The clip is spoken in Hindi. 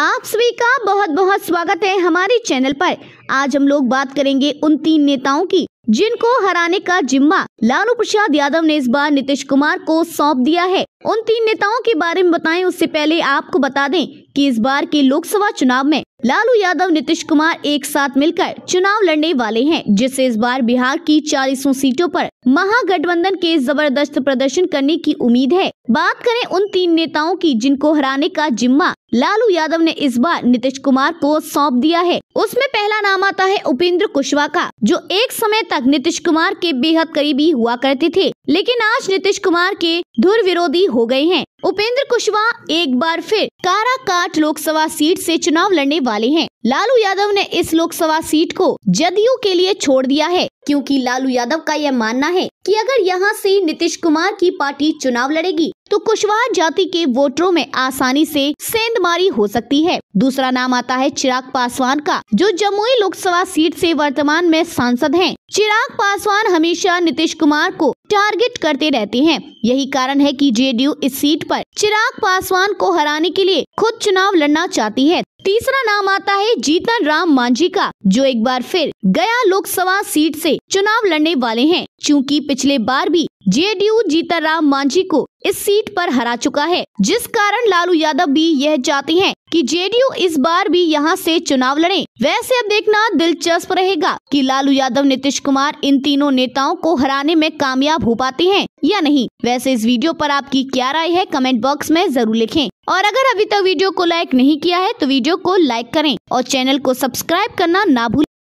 आप सभी का बहुत बहुत स्वागत है हमारे चैनल पर आज हम लोग बात करेंगे उन तीन नेताओं की जिनको हराने का जिम्मा लालू प्रसाद यादव ने इस बार नीतीश कुमार को सौंप दिया है उन तीन नेताओं के बारे में बताएं उससे पहले आपको बता दें कि इस बार के लोकसभा चुनाव में लालू यादव नीतीश कुमार एक साथ मिलकर चुनाव लड़ने वाले हैं जिससे इस बार बिहार की चालीसों सीटों पर महागठबंधन के जबरदस्त प्रदर्शन करने की उम्मीद है बात करें उन तीन नेताओं की जिनको हराने का जिम्मा लालू यादव ने इस बार नीतीश कुमार को सौंप दिया है उसमें पहला नाम आता है उपेंद्र कुशवाहा का जो एक समय तक नीतीश कुमार के बेहद करीबी हुआ करते थे लेकिन आज नीतीश कुमार के धुर विरोधी हो गए हैं उपेंद्र कुशवाहा एक बार फिर काराकाट लोकसभा सीट से चुनाव लड़ने वाले हैं लालू यादव ने इस लोकसभा सीट को जदयू के लिए छोड़ दिया है क्योंकि लालू यादव का यह मानना है कि अगर यहां से नीतीश कुमार की पार्टी चुनाव लड़ेगी तो कुशवाहा जाति के वोटरों में आसानी से सेंधमारी हो सकती है दूसरा नाम आता है चिराग पासवान का जो जमुई लोकसभा सीट से वर्तमान में सांसद हैं। चिराग पासवान हमेशा नीतीश कुमार को टारगेट करते रहते हैं यही कारण है कि जेडीयू इस सीट पर चिराग पासवान को हराने के लिए खुद चुनाव लड़ना चाहती है तीसरा नाम आता है जीतन राम मांझी का जो एक बार फिर गया लोकसभा सीट से चुनाव लड़ने वाले हैं क्योंकि पिछले बार भी जेडीयू जीतन राम मांझी को इस सीट पर हरा चुका है जिस कारण लालू यादव भी यह चाहते हैं कि जेडीयू इस बार भी यहां से चुनाव लड़े वैसे अब देखना दिलचस्प रहेगा कि लालू यादव नीतीश कुमार इन तीनों नेताओं को हराने में कामयाब कामयाब हो पाते हैं या नहीं वैसे इस वीडियो पर आपकी क्या राय है कमेंट बॉक्स में जरूर लिखें और अगर अभी तक वीडियो को लाइक नहीं किया है तो वीडियो को लाइक करें और चैनल को सब्सक्राइब करना ना भूलें